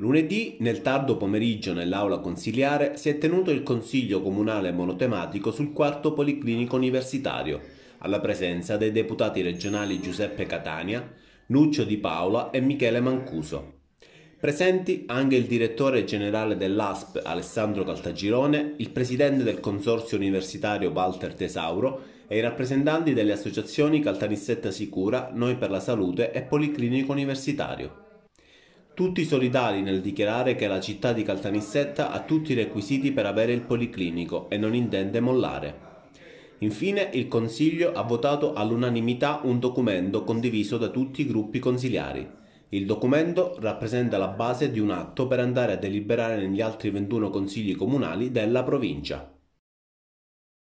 Lunedì, nel tardo pomeriggio nell'aula consiliare, si è tenuto il consiglio comunale monotematico sul quarto policlinico universitario, alla presenza dei deputati regionali Giuseppe Catania, Nuccio Di Paola e Michele Mancuso. Presenti anche il direttore generale dell'ASP Alessandro Caltagirone, il presidente del consorzio universitario Walter Tesauro e i rappresentanti delle associazioni Caltanissetta Sicura, Noi per la Salute e Policlinico Universitario. Tutti solidali nel dichiarare che la città di Caltanissetta ha tutti i requisiti per avere il policlinico e non intende mollare. Infine il Consiglio ha votato all'unanimità un documento condiviso da tutti i gruppi consiliari. Il documento rappresenta la base di un atto per andare a deliberare negli altri 21 consigli comunali della provincia.